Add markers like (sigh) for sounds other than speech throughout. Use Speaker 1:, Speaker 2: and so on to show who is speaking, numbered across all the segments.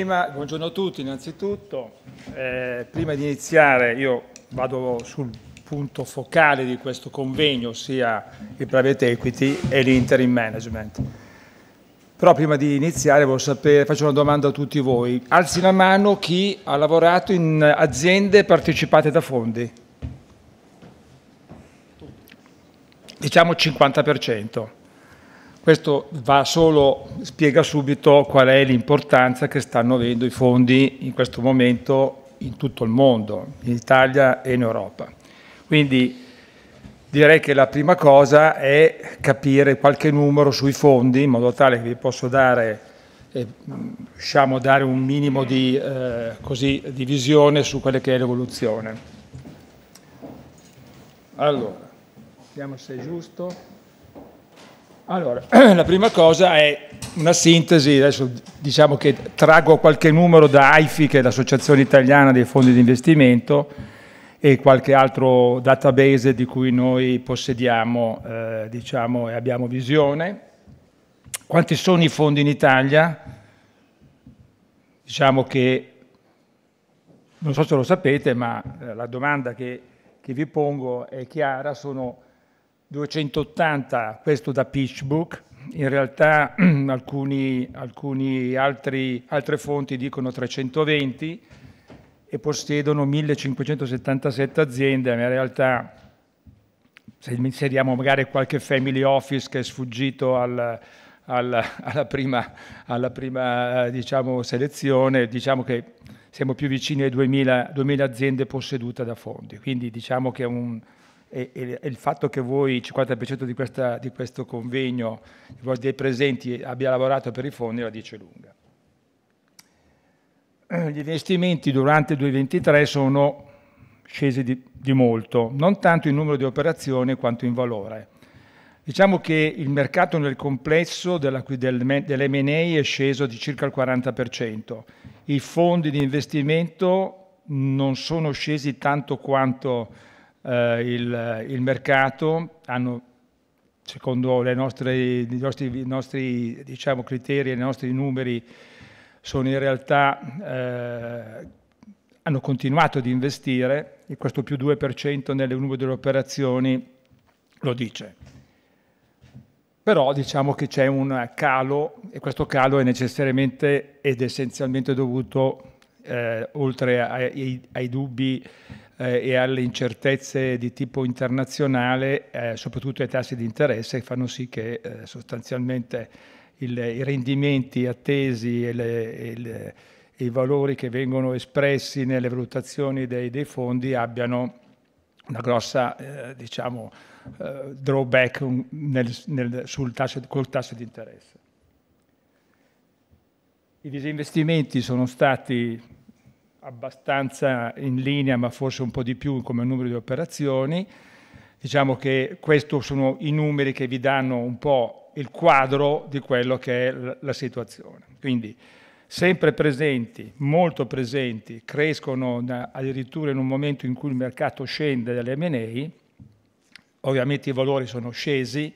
Speaker 1: prima, buongiorno a tutti innanzitutto. Eh, prima di iniziare io vado sul punto focale di questo convegno, ossia il private equity e l'interim management. Però prima di iniziare sapere, faccio una domanda a tutti voi. Alzi la mano chi ha lavorato in aziende partecipate da fondi. Diciamo 50%. Questo va solo, spiega subito qual è l'importanza che stanno avendo i fondi in questo momento in tutto il mondo, in Italia e in Europa. Quindi direi che la prima cosa è capire qualche numero sui fondi in modo tale che vi posso dare, eh, diciamo dare un minimo di, eh, così, di visione su quella che è l'evoluzione. Allora, vediamo se è giusto. Allora, (clears throat) la prima cosa è una sintesi, adesso diciamo che traggo qualche numero da AIFI, che è l'Associazione Italiana dei Fondi di Investimento, e qualche altro database di cui noi possediamo eh, diciamo, e abbiamo visione. Quanti sono i fondi in Italia? Diciamo che, non so se lo sapete, ma eh, la domanda che, che vi pongo è chiara, sono 280, questo da PitchBook, in realtà (clears throat) alcuni, alcuni altri, altre fonti dicono 320 e possiedono 1577 aziende, ma in realtà se inseriamo magari qualche family office che è sfuggito al, al, alla prima, alla prima eh, diciamo, selezione, diciamo che siamo più vicini ai 2000, 2000 aziende possedute da fondi, quindi diciamo che è un e, e, e il fatto che voi, il 50% di, questa, di, questo convegno, dei presenti, abbia lavorato per i fondi la dice lunga. Eh, gli investimenti durante il 2023 sono scesi di, di molto, non tanto in numero di operazioni quanto in valore. Diciamo che il mercato nel complesso dell'MA è sceso di circa il 40%. I fondi di investimento non sono scesi tanto quanto eh, il, il, mercato, hanno secondo nostre, i nostri, i nostri diciamo, criteri e i nostri numeri sono in realtà eh, hanno continuato ad investire e questo più 2% nelle numero delle operazioni lo dice. Però diciamo che c'è un calo e questo calo è necessariamente ed essenzialmente dovuto, eh, oltre ai, ai dubbi eh, e alle incertezze di tipo internazionale, eh, soprattutto ai tassi di interesse, fanno sì che eh, sostanzialmente il, i rendimenti attesi e, le, e, i valori che vengono espressi nelle valutazioni dei, dei fondi abbiano una grossa eh, diciamo, eh, drawback nel, nel, sul tasso, col tasso di interesse. I disinvestimenti sono stati abbastanza in linea, ma forse un po' di più come numero di operazioni. Diciamo che questi sono i numeri che vi danno un po' il quadro di quello che è la situazione. Quindi sempre presenti, molto presenti, crescono addirittura in un momento in cui il mercato scende dalle M&A, ovviamente i valori sono scesi,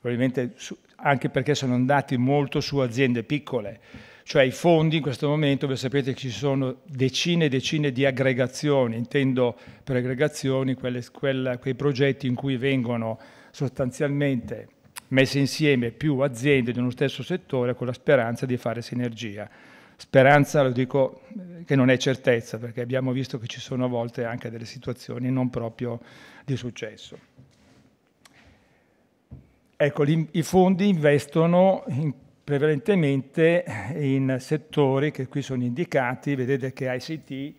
Speaker 1: probabilmente anche perché sono andati molto su aziende piccole cioè i fondi in questo momento, voi sapete che ci sono decine e decine di aggregazioni, intendo per aggregazioni quelle, quella, quei progetti in cui vengono sostanzialmente messe insieme più aziende di uno stesso settore con la speranza di fare sinergia. Speranza, lo dico, eh, che non è certezza, perché abbiamo visto che ci sono a volte anche delle situazioni non proprio di successo. Ecco, i fondi investono in prevalentemente in settori che qui sono indicati, vedete che ICT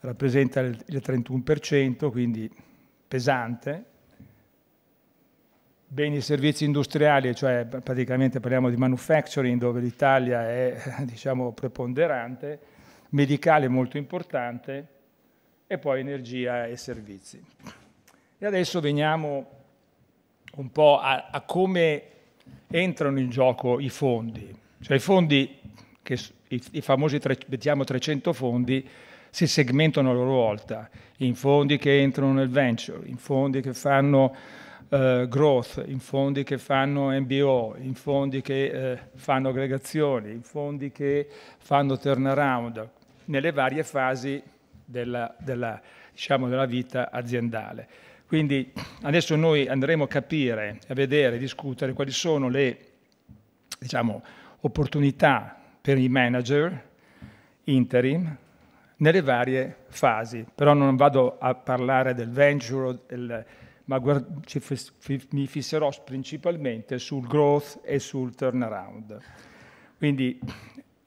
Speaker 1: rappresenta il 31%, quindi pesante, beni e servizi industriali, cioè praticamente parliamo di manufacturing dove l'Italia è diciamo, preponderante, medicale molto importante e poi energia e servizi. E adesso veniamo un po' a, a come entrano in gioco i fondi, cioè i fondi, che, i, i famosi tre, diciamo 300 fondi, si segmentano a loro volta in fondi che entrano nel venture, in fondi che fanno eh, growth, in fondi che fanno MBO, in fondi che eh, fanno aggregazioni, in fondi che fanno turnaround, nelle varie fasi della, della, diciamo, della vita aziendale. Quindi adesso noi andremo a capire, a vedere, a discutere quali sono le diciamo, opportunità per i manager interim nelle varie fasi. Però non vado a parlare del venture, del, ma mi fisserò principalmente sul growth e sul turnaround. Quindi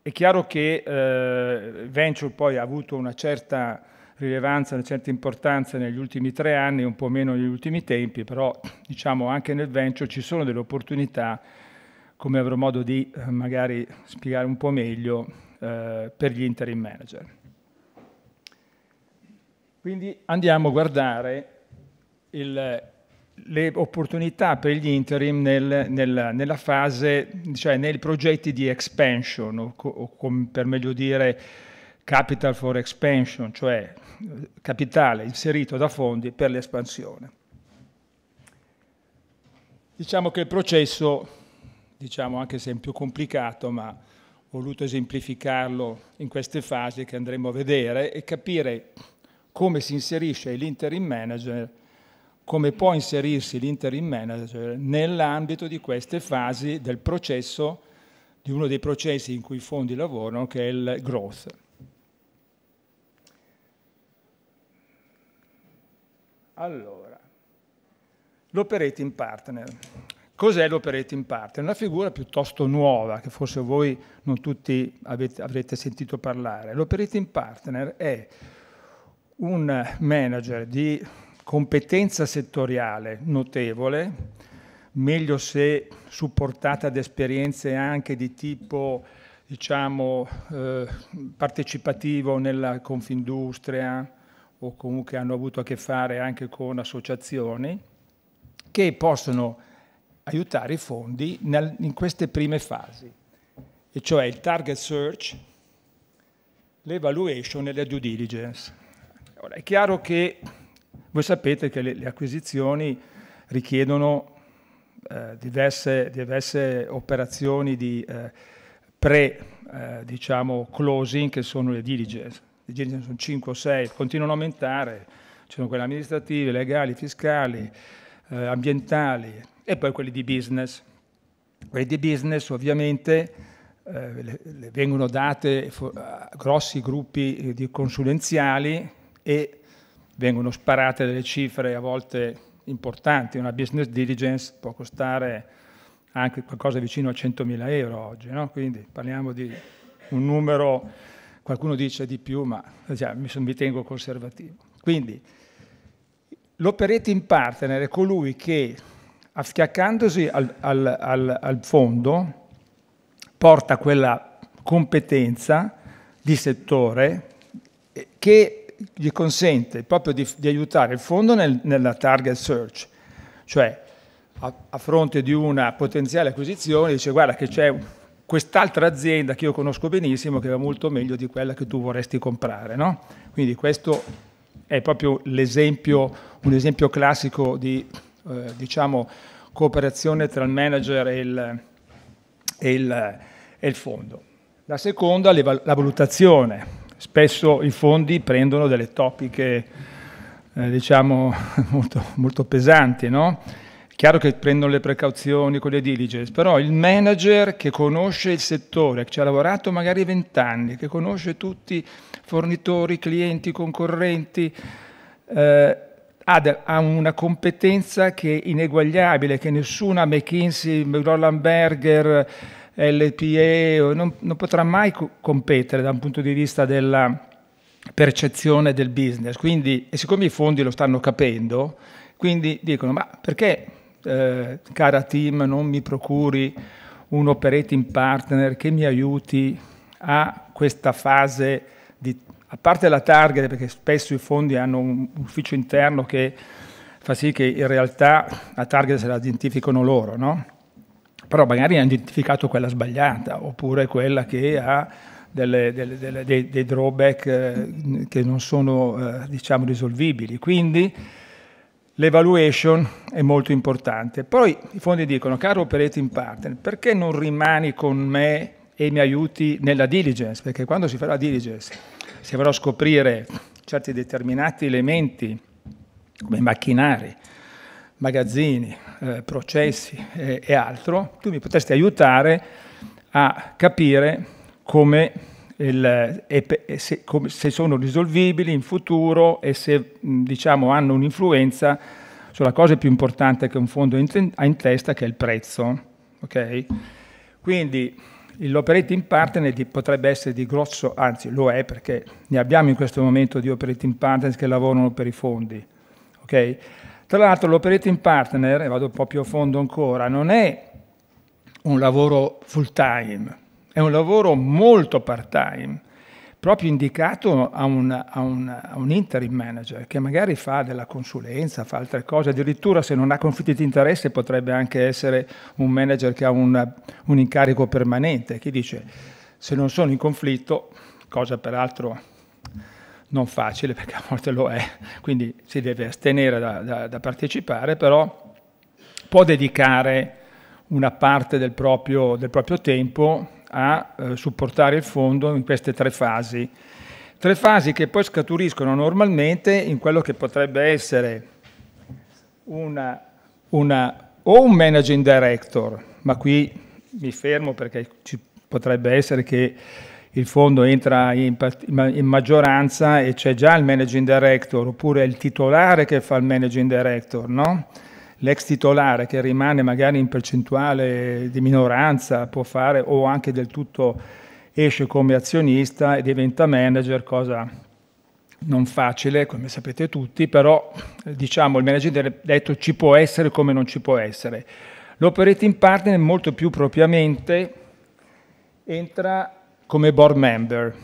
Speaker 1: è chiaro che eh, venture poi ha avuto una certa rilevanza, una certa importanza negli ultimi tre anni, un po' meno negli ultimi tempi, però diciamo anche nel venture ci sono delle opportunità, come avrò modo di eh, magari spiegare un po' meglio, eh, per gli interim manager. Quindi andiamo a guardare il, le opportunità per gli interim nel, nel, nella fase, cioè nei progetti di expansion, o, o, o per meglio dire capital for expansion, cioè capitale inserito da fondi per l'espansione. Diciamo che il processo, diciamo anche se è più complicato, ma ho voluto esemplificarlo in queste fasi che andremo a vedere e capire come si inserisce l'interim manager, come può inserirsi l'interim manager nell'ambito di queste fasi del processo, di uno dei processi in cui i fondi lavorano, che è il growth. Allora, l'operating partner. Cos'è l'operating partner? una figura piuttosto nuova che forse voi non tutti avete, avrete sentito parlare. L'operating partner è un manager di competenza settoriale notevole, meglio se supportata da esperienze anche di tipo diciamo, eh, partecipativo nella Confindustria, o comunque hanno avuto a che fare anche con associazioni che possono aiutare i fondi nel, in queste prime fasi, e cioè il target search, l'evaluation e la due diligence. Ora, è chiaro che voi sapete che le, le acquisizioni richiedono eh, diverse, diverse, operazioni di eh, pre-closing, eh, diciamo, che sono le diligence di genere sono 5 o 6, continuano a aumentare, ci sono quelli amministrativi, legali, fiscali, eh, ambientali e poi quelli di business. Quelli di business ovviamente eh, le, le vengono date a grossi gruppi eh, di consulenziali e vengono sparate delle cifre a volte importanti, una business diligence può costare anche qualcosa vicino a 100.000 euro oggi, no? quindi parliamo di un numero Qualcuno dice di più, ma già, cioè, mi, mi tengo conservativo. Quindi l'operating partner è colui che, affiaccandosi al, al, al, al fondo, porta quella competenza di settore eh, che gli consente proprio di, di aiutare il fondo nel, nella target search, cioè a, a, fronte di una potenziale acquisizione dice guarda che c'è quest'altra azienda che io conosco benissimo che va molto meglio di quella che tu vorresti comprare. No? Quindi questo è proprio l'esempio, un esempio classico di eh, diciamo, cooperazione tra il manager e il, e il, e il fondo. La seconda è la valutazione. Spesso i fondi prendono delle topiche eh, diciamo, (laughs) molto, molto pesanti, no? Chiaro che prendono le precauzioni con le diligence, però il manager che conosce il settore, che ci ha lavorato magari vent'anni, che conosce tutti i fornitori, clienti, concorrenti, eh, ha una competenza che è ineguagliabile, che nessuna McKinsey, Roland Berger, LPE non, non potrà mai co competere da un punto di vista della percezione del business. Quindi, e siccome i fondi lo stanno capendo, quindi dicono, ma perché eh, cara team, non mi procuri un operating partner che mi aiuti a questa fase di, a parte la target, perché spesso i fondi hanno un ufficio interno che fa sì che in realtà la target se la identificano loro, no? Però magari hanno identificato quella sbagliata, oppure quella che ha delle, delle, delle, dei, dei, drawback eh, che non sono eh, diciamo risolvibili. Quindi l'evaluation è molto importante. Poi i fondi dicono, caro operating partner, perché non rimani con me e mi aiuti nella diligence? Perché quando si farà diligence, si avrò a scoprire certi determinati elementi, come macchinari, magazzini, eh, processi eh, e altro, tu mi potresti aiutare a capire come il, e se, come, se, sono risolvibili in futuro e se diciamo, hanno un'influenza sulla cosa più importante che un fondo ha in testa, che è il prezzo. Okay? Quindi l'operating partner potrebbe essere di grosso, anzi lo è perché ne abbiamo in questo momento di operating partners che lavorano per i fondi. Okay? Tra l'altro l'operating partner, e vado un po' più a fondo ancora, non è un lavoro full time, è un lavoro molto part-time, proprio indicato a un, a, un, a un, interim manager che magari fa della consulenza, fa altre cose, addirittura se non ha conflitti di interesse potrebbe anche essere un manager che ha un, un incarico permanente, che dice se non sono in conflitto, cosa peraltro non facile perché a volte lo è, quindi si deve astenere da, da, da partecipare, però può dedicare una parte del proprio, del proprio tempo a eh, supportare il fondo in queste tre fasi. Tre fasi che poi scaturiscono normalmente in quello che potrebbe essere una, una, o un managing director, ma qui mi fermo perché ci potrebbe essere che il fondo entra in, in maggioranza e c'è già il managing director, oppure il titolare che fa il managing director, no? l'ex titolare che rimane magari in percentuale di minoranza può fare o anche del tutto esce come azionista e diventa manager, cosa non facile, come sapete tutti, però diciamo il manager detto ci può essere come non ci può essere. L'operating partner molto più propriamente entra come board member,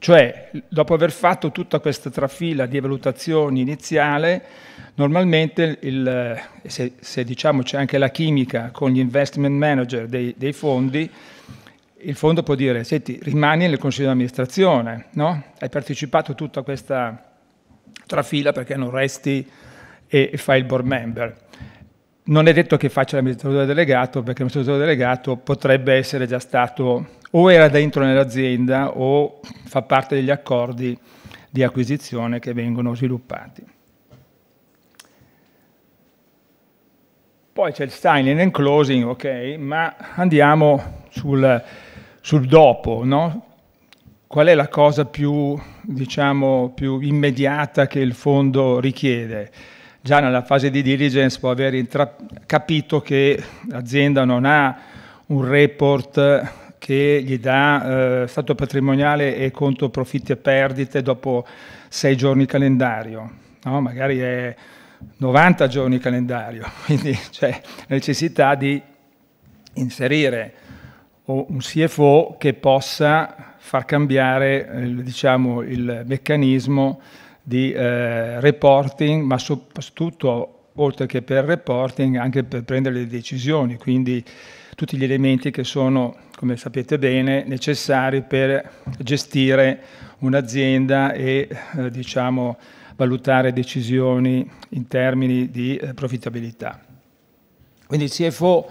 Speaker 1: cioè, dopo aver fatto tutta questa trafila di valutazioni iniziale, normalmente, il, se, se diciamo c'è anche la chimica con gli investment manager dei, dei fondi, il fondo può dire, senti, rimani nel consiglio di amministrazione, no? hai partecipato a tutta questa trafila perché non resti e, e fai il board member non è detto che faccia l'amministratore delegato perché l'amministratore delegato potrebbe essere già stato o era dentro nell'azienda o fa parte degli accordi di acquisizione che vengono sviluppati. Poi c'è il signing and closing, ok, ma andiamo sul, sul dopo, no? Qual è la cosa più, diciamo, più immediata che il fondo richiede? già nella fase di diligence può aver capito che l'azienda non ha un report che gli dà eh, stato patrimoniale e conto profitti e perdite dopo sei giorni calendario, no? magari è 90 giorni calendario, (laughs) quindi c'è la necessità di inserire un CFO che possa far cambiare eh, diciamo, il meccanismo di eh, reporting, ma soprattutto oltre che per reporting anche per prendere le decisioni, quindi tutti gli elementi che sono, come sapete bene, necessari per gestire un'azienda e eh, diciamo, valutare decisioni in termini di eh, profittabilità. Quindi il CFO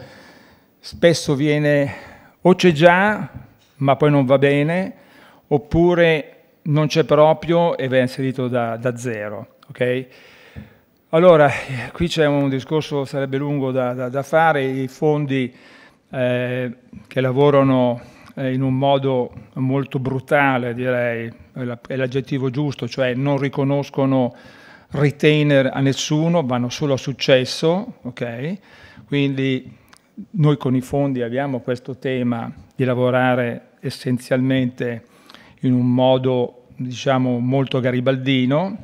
Speaker 1: spesso viene o c'è già, ma poi non va bene, oppure non c'è proprio e va inserito da, da zero. Okay? Allora, qui c'è un discorso, sarebbe lungo da, da, da fare, i fondi eh, che lavorano eh, in un modo molto brutale, direi, è l'aggettivo giusto, cioè non riconoscono retainer a nessuno, vanno solo a successo, okay? quindi noi con i fondi abbiamo questo tema di lavorare essenzialmente in un modo diciamo molto garibaldino,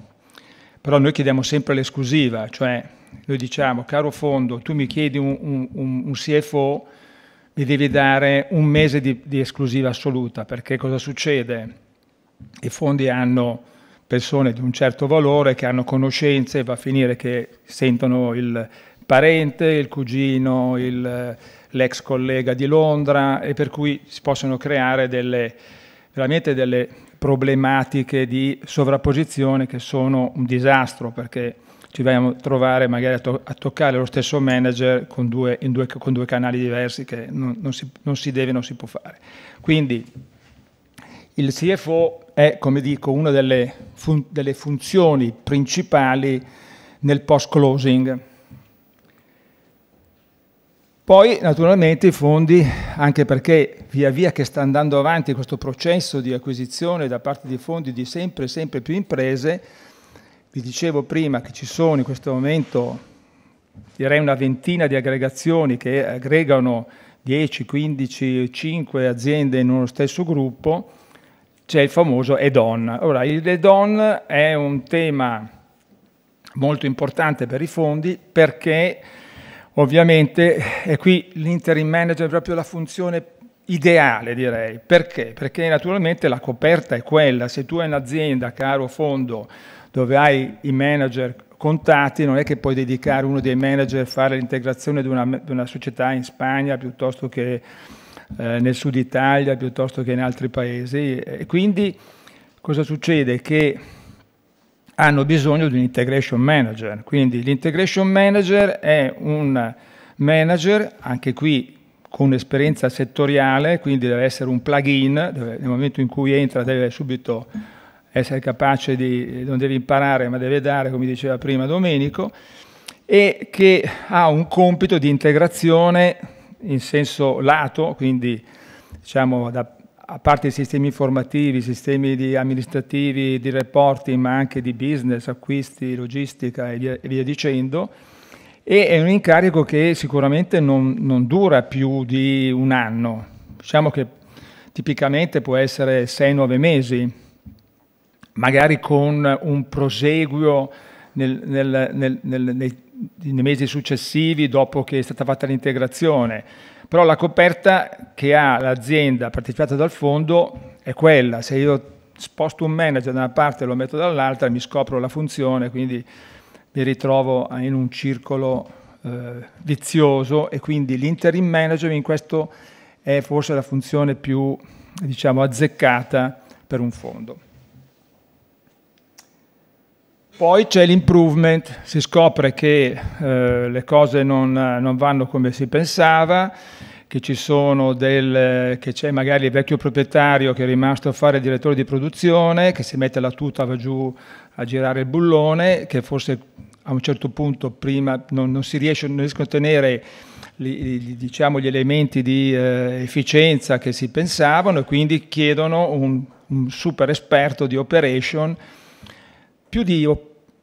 Speaker 1: però noi chiediamo sempre l'esclusiva, cioè noi diciamo, caro fondo, tu mi chiedi un, un, un CFO, mi devi dare un mese di, di, esclusiva assoluta, perché cosa succede? I fondi hanno persone di un certo valore che hanno conoscenze, va a finire che sentono il parente, il cugino, l'ex collega di Londra e per cui si possono creare delle, veramente delle problematiche di sovrapposizione che sono un disastro perché ci dobbiamo trovare magari a, to a, toccare lo stesso manager con due, due, con due canali diversi che non, non, si, non si deve, non si può fare. Quindi il CFO è, come dico, una delle, fun delle funzioni principali nel post-closing poi naturalmente i fondi, anche perché via via che sta andando avanti questo processo di acquisizione da parte di fondi di sempre, sempre più imprese, vi dicevo prima che ci sono in questo momento direi una ventina di aggregazioni che aggregano 10, 15, 5 aziende in uno stesso gruppo, c'è il famoso add-on. Ora, il add-on è un tema molto importante per i fondi perché Ovviamente è qui l'interim manager è proprio la funzione ideale direi, perché? Perché naturalmente la coperta è quella, se tu hai un'azienda, caro fondo, dove hai i manager contati, non è che puoi dedicare uno dei manager a fare l'integrazione di, di una, società in Spagna piuttosto che eh, nel sud Italia, piuttosto che in altri paesi. E quindi cosa succede? Che hanno bisogno di un integration manager. Quindi l'integration manager è un manager, anche qui con esperienza settoriale, quindi deve essere un plugin, deve, nel momento in cui entra deve subito essere capace di, non deve imparare ma deve dare, come diceva prima Domenico, e che ha un compito di integrazione in senso lato, quindi diciamo da a parte i sistemi informativi, i sistemi di amministrativi, di reporting, ma anche di business, acquisti, logistica e via, e via dicendo, e è un incarico che sicuramente non, non, dura più di un anno, diciamo che tipicamente può essere 6-9 mesi, magari con un proseguio nel, nel, nel, nei, nei mesi successivi dopo che è stata fatta l'integrazione però la coperta che ha l'azienda partecipata dal fondo è quella, se io sposto un manager da una parte e lo metto dall'altra mi scopro la funzione, quindi mi ritrovo in un circolo eh, vizioso e quindi l'interim management in questo è forse la funzione più diciamo, azzeccata per un fondo. Poi c'è l'improvement, si scopre che eh, le cose non, non, vanno come si pensava, che, c'è magari il vecchio proprietario che è rimasto a fare il direttore di produzione, che si mette la tuta, va giù a girare il bullone, che forse a un certo punto prima non, non si riesce, non riescono a tenere gli, diciamo, gli elementi di eh, efficienza che si pensavano e quindi chiedono un, un super esperto di operation più di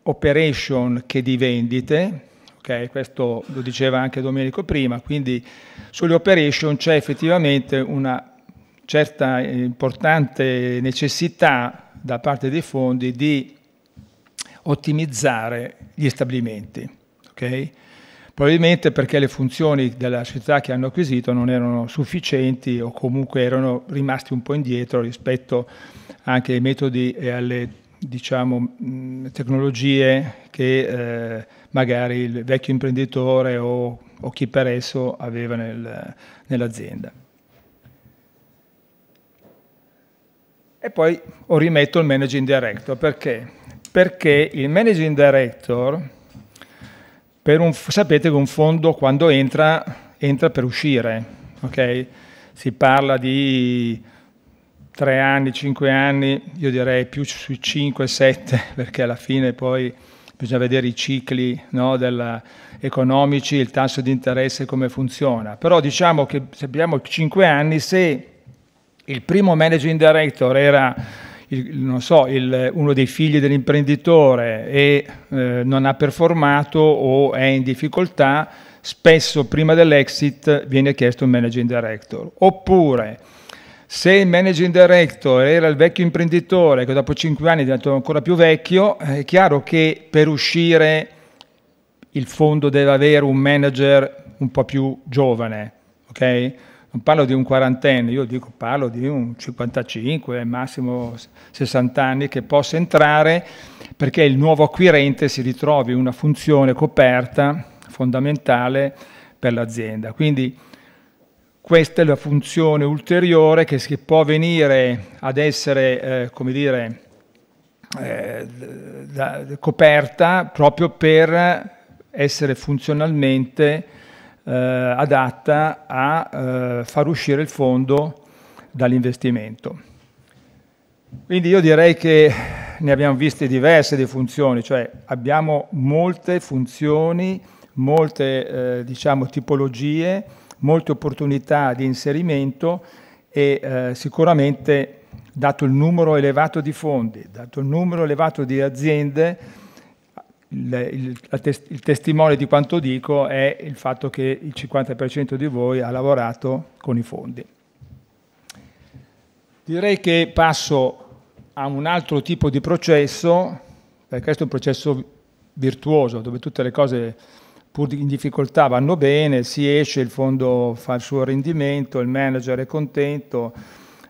Speaker 1: operation che di vendite, okay? questo lo diceva anche Domenico prima, quindi sulle operation c'è effettivamente una certa eh, importante necessità da parte dei fondi di ottimizzare gli stabilimenti. Okay? probabilmente perché le funzioni della società che hanno acquisito non erano sufficienti o comunque erano rimasti un po' indietro rispetto anche ai metodi e alle diciamo, tecnologie che eh, magari il vecchio imprenditore o, o chi per esso aveva nel, nell'azienda. E poi ho rimetto il managing director, perché? Perché il managing director, per un, sapete che un fondo quando entra, entra per uscire, ok? Si parla di tre anni, cinque anni, io direi più sui 5, 7, (laughs) perché alla fine poi bisogna vedere i cicli no, della, economici, il tasso di interesse, come funziona. Però diciamo che se abbiamo cinque anni, se il primo managing director era il, so, il, uno dei figli dell'imprenditore e eh, non ha performato o è in difficoltà, spesso prima dell'exit viene chiesto un managing director. Oppure se il managing director era il vecchio imprenditore che dopo cinque anni è diventato ancora più vecchio, è chiaro che per uscire il fondo deve avere un manager un po' più giovane, ok? Non parlo di un quarantenne, io dico parlo di un 55, massimo 60 anni che possa entrare perché il nuovo acquirente si ritrovi una funzione coperta fondamentale per l'azienda. Quindi questa è la funzione ulteriore che si può venire ad essere, eh, come dire, eh, da, da, coperta proprio per essere funzionalmente eh, adatta a eh, far uscire il fondo dall'investimento. Quindi io direi che ne abbiamo viste diverse di funzioni, cioè abbiamo molte funzioni, molte eh, diciamo, tipologie molte opportunità di inserimento e eh, sicuramente dato il numero elevato di fondi, dato il numero elevato di aziende, il, il, il testimone di quanto dico è il fatto che il 50% di voi ha lavorato con i fondi. Direi che passo a un altro tipo di processo, perché questo è un processo virtuoso, dove tutte le cose pur in difficoltà vanno bene, si esce, il fondo fa il suo rendimento, il manager è contento,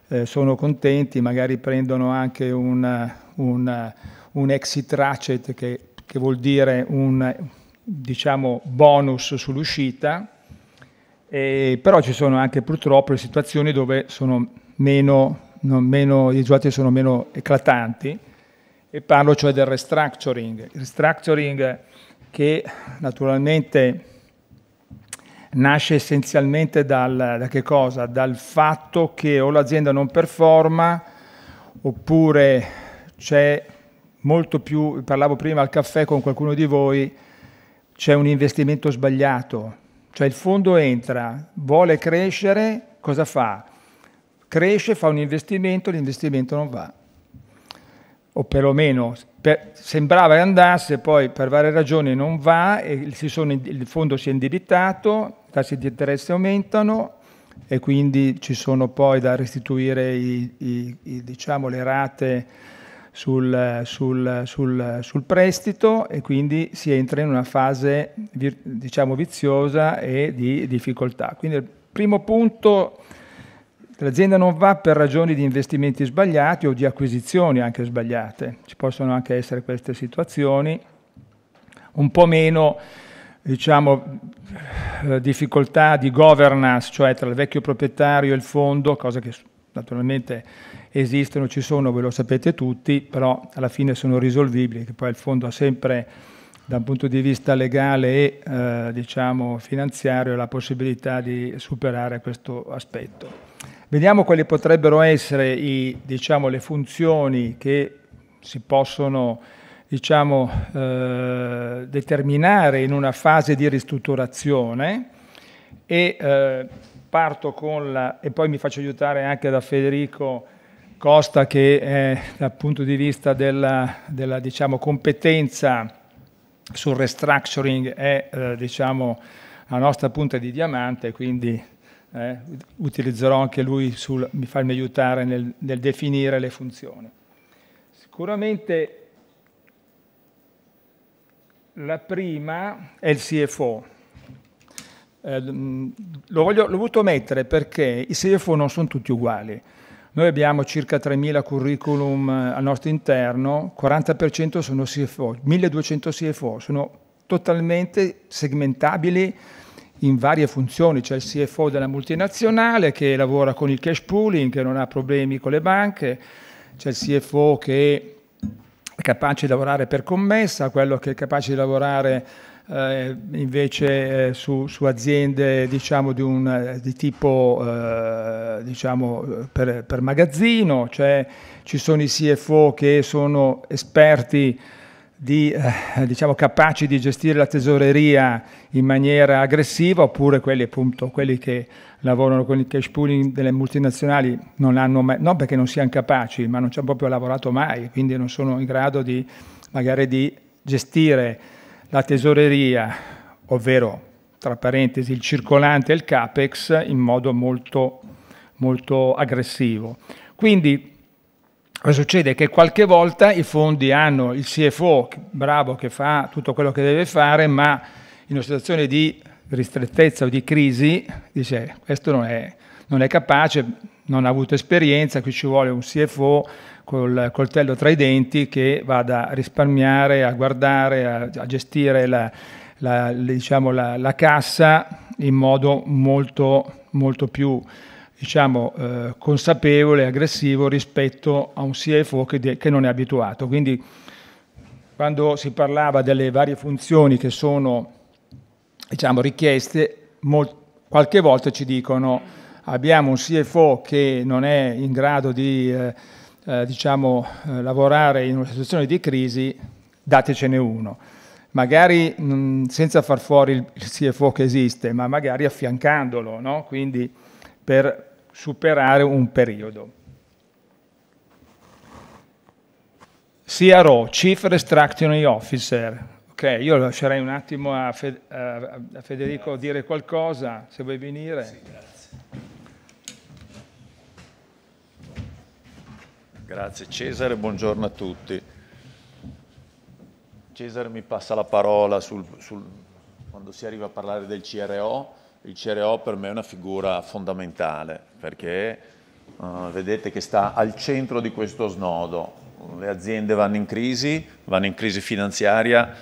Speaker 1: eh, sono contenti, magari prendono anche un, un, un exit ratchet che, che, vuol dire un diciamo, bonus sull'uscita, e, però ci sono anche purtroppo le situazioni dove meno, meno, i risultati sono meno eclatanti e parlo cioè del restructuring. Il restructuring che naturalmente nasce essenzialmente dal, da che cosa? dal fatto che o l'azienda non performa oppure c'è molto più, parlavo prima al caffè con qualcuno di voi, c'è un investimento sbagliato, cioè il fondo entra, vuole crescere, cosa fa? Cresce, fa un investimento, l'investimento non va o perlomeno per, sembrava che andasse, poi per varie ragioni non va, sono, il fondo si è indebitato, i tassi di interesse aumentano e quindi ci sono poi da restituire i, i, i, diciamo, le rate sul, sul, sul, sul, prestito e quindi si entra in una fase diciamo, viziosa e di difficoltà. Quindi il primo punto L'azienda non va per ragioni di investimenti sbagliati o di acquisizioni anche sbagliate. Ci possono anche essere queste situazioni, un po' meno diciamo, eh, difficoltà di governance, cioè tra il vecchio proprietario e il fondo, cosa che naturalmente esistono, ci sono, ve lo sapete tutti, però alla fine sono risolvibili, che poi il fondo ha sempre da un punto di vista legale e eh, diciamo, finanziario la possibilità di superare questo aspetto. Vediamo quali potrebbero essere i, diciamo, le funzioni che si possono diciamo, eh, determinare in una fase di ristrutturazione e, eh, la, e poi mi faccio aiutare anche da Federico Costa che è, dal punto di vista della, della diciamo, competenza sul restructuring è eh, diciamo, la nostra punta di diamante, quindi eh, utilizzerò anche lui sul mi farmi aiutare nel, nel definire le funzioni. Sicuramente la prima è il CFO. Eh, mm, lo voglio, l'ho voluto mettere perché i CFO non sono tutti uguali. Noi abbiamo circa 3.000 curriculum eh, al nostro interno, 40% sono CFO, 1.200 CFO, sono totalmente segmentabili in varie funzioni, c'è il CFO della multinazionale che lavora con il cash pooling, che non ha problemi con le banche, c'è il CFO che è capace di lavorare per commessa, quello che è capace di lavorare eh, invece eh, su, su, aziende diciamo, di, un, eh, di tipo eh, diciamo, per, per, magazzino, cioè, ci sono i CFO che sono esperti di, eh, diciamo, capaci di gestire la tesoreria in maniera aggressiva oppure quelli, appunto, quelli che lavorano con il cash pooling delle multinazionali non hanno mai, non perché non siano capaci, ma non ci hanno proprio lavorato mai, quindi non sono in grado di, magari di gestire la tesoreria, ovvero tra parentesi il circolante e il capex in modo molto, molto aggressivo. Quindi Cosa succede? Che qualche volta i fondi hanno il CFO, bravo, che fa tutto quello che deve fare, ma in una situazione di ristrettezza o di crisi dice questo non è, non è capace, non ha avuto esperienza, qui ci vuole un CFO col coltello tra i denti che vada a risparmiare, a guardare, a, a gestire la, la, diciamo, la, la, cassa in modo molto, molto più diciamo, eh, consapevole e aggressivo rispetto a un CFO che, de- che, non è abituato. Quindi quando si parlava delle varie funzioni che sono diciamo, richieste, molt- qualche volta ci dicono abbiamo un CFO che non è in grado di eh, eh, diciamo, eh, lavorare in una situazione di crisi, datecene uno. Magari mh, senza far fuori il CFO che esiste, ma magari affiancandolo, no? Quindi per superare un periodo. CRO, Chief Restructuring Officer. Ok, io lascerei un attimo a, Fe a Federico grazie. dire qualcosa, se vuoi venire. Sì, grazie.
Speaker 2: grazie Cesare, buongiorno a tutti. Cesare mi passa la parola sul, sul, quando si arriva a parlare del CRO il CRO per me è una figura fondamentale perché uh, vedete che sta al centro di questo snodo. Le aziende vanno in crisi, vanno in crisi finanziaria,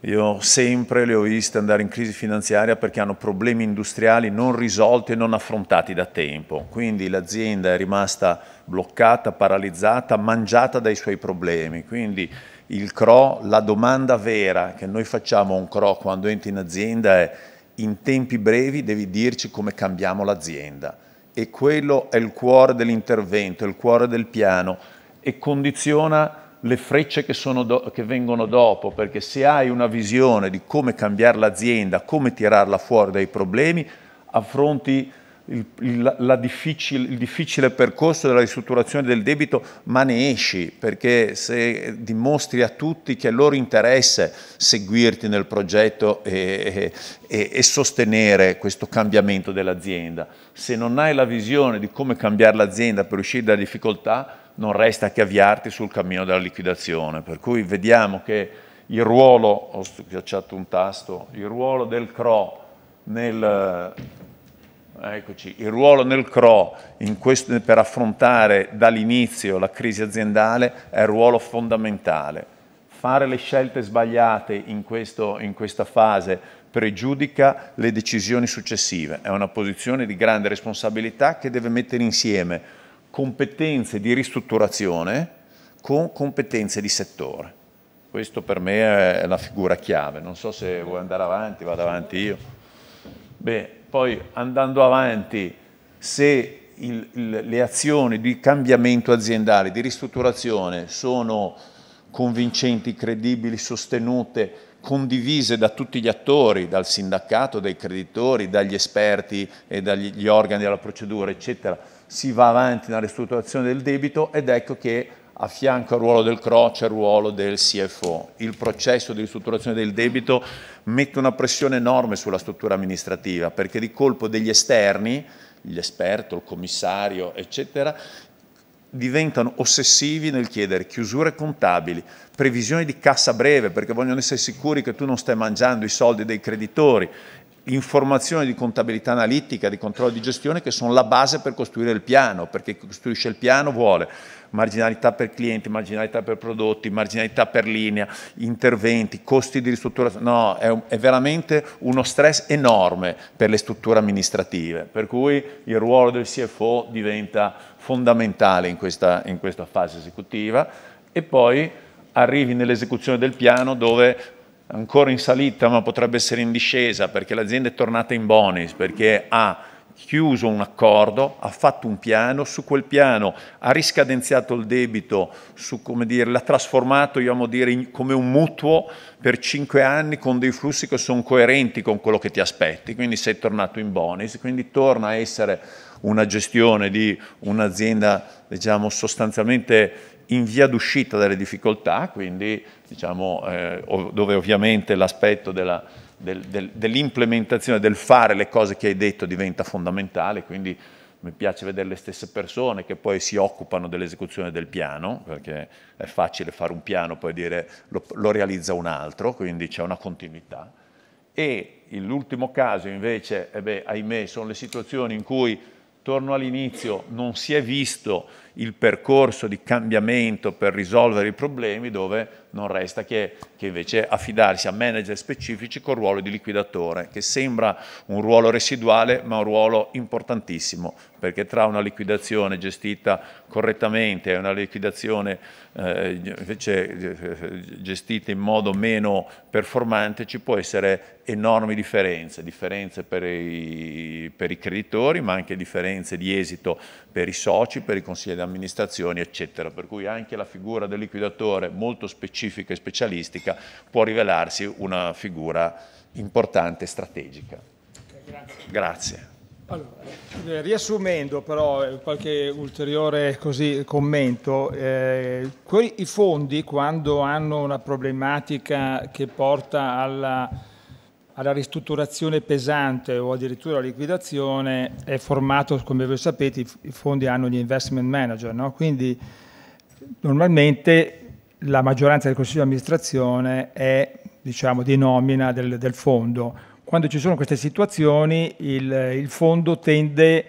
Speaker 2: io sempre le ho viste andare in crisi finanziaria perché hanno problemi industriali non risolti e non affrontati da tempo. Quindi l'azienda è rimasta bloccata, paralizzata, mangiata dai suoi problemi. Quindi il CRO, la domanda vera che noi facciamo a un CRO quando entri in azienda è in tempi brevi devi dirci come cambiamo l'azienda. E quello è il cuore dell'intervento, il cuore del piano e condiziona le frecce che, che, vengono dopo, perché se hai una visione di come cambiare l'azienda, come tirarla fuori dai problemi, affronti il, il, difficile, il, difficile, percorso della ristrutturazione del debito, ma ne esci perché se dimostri a tutti che è loro interesse seguirti nel progetto e, e, e sostenere questo cambiamento dell'azienda, se non hai la visione di come cambiare l'azienda per uscire dalle difficoltà, non resta che avviarti sul cammino della liquidazione. Per cui vediamo che il ruolo, ho schiacciato un tasto, il ruolo del CRO nel Eccoci, il ruolo nel CRO questo, per affrontare dall'inizio la crisi aziendale è un ruolo fondamentale. Fare le scelte sbagliate in, questo, in questa fase pregiudica le decisioni successive. È una posizione di grande responsabilità che deve mettere insieme competenze di ristrutturazione con competenze di settore. Questo per me è la figura chiave. Non so se vuoi andare avanti, vado avanti io. Beh, poi andando avanti, se il, il, le azioni di cambiamento aziendale, di ristrutturazione sono convincenti, credibili, sostenute, condivise da tutti gli attori, dal sindacato, dai creditori, dagli esperti e dagli organi della procedura, eccetera, si va avanti nella ristrutturazione del debito ed ecco che a fianco al ruolo del croce, al ruolo del CFO. Il processo di ristrutturazione del debito mette una pressione enorme sulla struttura amministrativa perché di colpo degli esterni, gli esperti, il commissario, eccetera, diventano ossessivi nel chiedere chiusure contabili, previsioni di cassa breve perché vogliono essere sicuri che tu non stai mangiando i soldi dei creditori, informazioni di contabilità analitica, di controllo di gestione che sono la base per costruire il piano, perché costruisce il piano vuole marginalità per clienti, marginalità per prodotti, marginalità per linea, interventi, costi di ristrutturazione. No, è, un, è veramente uno stress enorme per le strutture amministrative, per cui il ruolo del CFO diventa fondamentale in questa, in questa fase esecutiva e poi arrivi nell'esecuzione del piano dove ancora in salita ma potrebbe essere in discesa perché l'azienda è tornata in bonus, perché ha chiuso un accordo, ha fatto un piano, su quel piano ha riscadenziato il debito, su, dire, l'ha trasformato dire, in, come un mutuo per cinque anni con dei flussi che sono coerenti con quello che ti aspetti, quindi sei tornato in bonus, quindi torna a essere una gestione di un'azienda diciamo, sostanzialmente in via d'uscita dalle difficoltà, quindi diciamo, eh, dove ovviamente l'aspetto della del, del, dell'implementazione, del fare le cose che hai detto diventa fondamentale, quindi mi piace vedere le stesse persone che poi si occupano dell'esecuzione del piano, perché è facile fare un piano poi dire lo, lo realizza un altro, quindi c'è una continuità. E l'ultimo caso invece, eh beh, ahimè, sono le situazioni in cui torno all'inizio, non si è visto il percorso di cambiamento per risolvere i problemi dove non resta che, che, invece affidarsi a manager specifici col ruolo di liquidatore, che sembra un ruolo residuale ma un ruolo importantissimo, perché tra una liquidazione gestita correttamente e una liquidazione eh, invece eh, gestita in modo meno performante ci può essere enormi differenze, differenze per i, per i creditori ma anche differenze di esito per i soci, per i consigli di amministrazione, eccetera. Per cui anche la figura del liquidatore molto specifica e specialistica può rivelarsi una figura importante e strategica. Grazie.
Speaker 1: Allora, eh, riassumendo però eh, qualche ulteriore così, commento, eh, quei, i fondi quando hanno una problematica che porta alla alla ristrutturazione pesante o addirittura alla liquidazione è formato, come voi sapete, i fondi hanno gli investment manager, no? quindi normalmente la maggioranza del consiglio di amministrazione è diciamo, di nomina del, del, fondo. Quando ci sono queste situazioni il, il fondo tende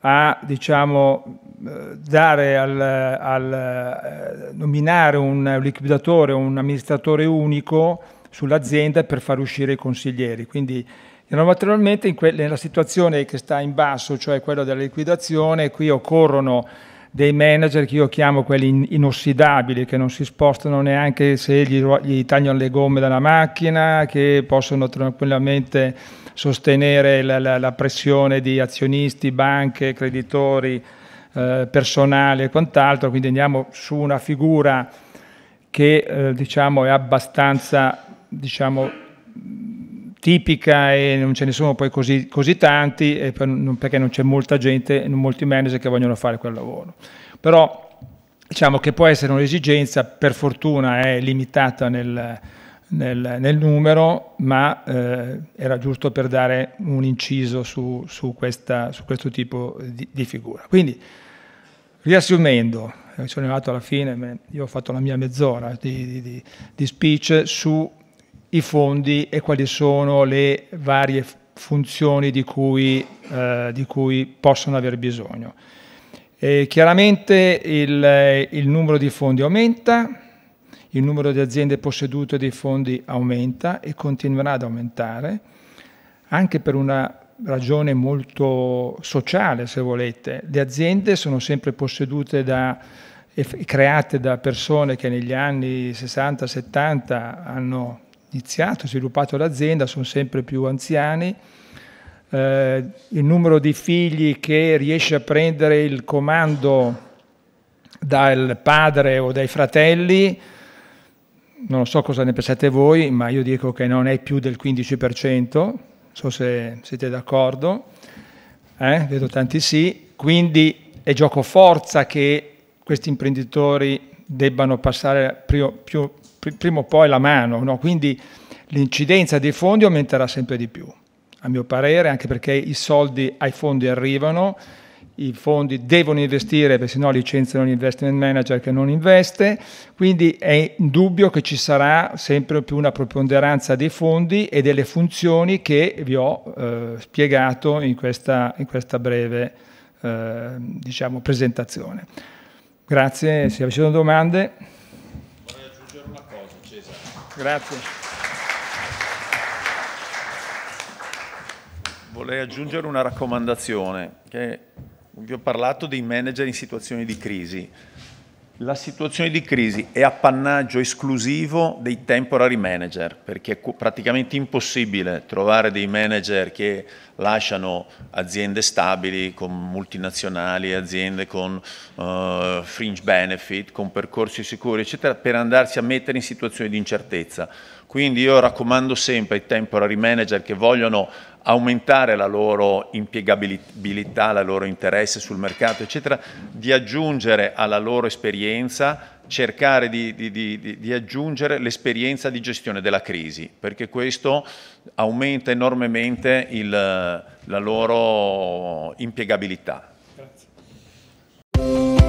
Speaker 1: a diciamo, dare al, al, eh, nominare un liquidatore, un amministratore unico sull'azienda per far uscire i consiglieri. Quindi naturalmente nella situazione che sta in basso, cioè quella della liquidazione, qui occorrono dei manager che io chiamo quelli inossidabili, che non si spostano neanche se gli, gli tagliano le gomme dalla macchina, che possono tranquillamente sostenere la, la, la pressione di azionisti, banche, creditori, eh, personale e quant'altro, quindi andiamo su una figura che eh, diciamo, è abbastanza diciamo, tipica e non ce ne sono poi così, così tanti per, non, perché non c'è molta gente, molti manager che vogliono fare quel lavoro. Però diciamo che può essere un'esigenza, per fortuna è limitata nel, nel, nel numero, ma eh, era giusto per dare un inciso su, su, questa, su questo tipo di, di, figura. Quindi, riassumendo, eh, sono arrivato alla fine, io ho fatto la mia mezz'ora di, di, di speech su i fondi e quali sono le varie funzioni di cui, eh, di cui possono aver bisogno. E chiaramente il, il numero di fondi aumenta, il numero di aziende possedute dei fondi aumenta e continuerà ad aumentare, anche per una ragione molto sociale, se volete. Le aziende sono sempre possedute da, e create da persone che negli anni 60-70 hanno iniziato, sviluppato l'azienda, sono sempre più anziani. Eh, il numero di figli che riesce a prendere il comando dal padre o dai fratelli, non so cosa ne pensate voi, ma io dico che non è più del 15%, non so se siete d'accordo, eh? vedo tanti sì, quindi è gioco forza che questi imprenditori debbano passare più, più prima o poi la mano, no? quindi l'incidenza dei fondi aumenterà sempre di più, a mio parere, anche perché i soldi ai fondi arrivano, i fondi devono investire perché se no licenziano l'investment manager che non investe, quindi è indubbio che ci sarà sempre più una preponderanza dei fondi e delle funzioni che vi ho eh, spiegato in questa, in questa breve eh, diciamo, presentazione. Grazie, se avete domande.
Speaker 2: Grazie. Vorrei aggiungere una raccomandazione. vi ho parlato dei manager in situazioni di crisi. La situazione di crisi è appannaggio esclusivo dei temporary manager, perché è praticamente impossibile trovare dei manager che lasciano aziende stabili con multinazionali, aziende con uh, fringe benefit, con percorsi sicuri, eccetera, per andarsi a mettere in situazioni di incertezza. Quindi io raccomando sempre ai temporary manager che vogliono aumentare la loro impiegabilità, la loro interesse sul mercato, eccetera, di aggiungere alla loro esperienza cercare di, di, di, di, aggiungere l'esperienza di gestione della crisi, perché questo aumenta enormemente il, la loro impiegabilità. Grazie.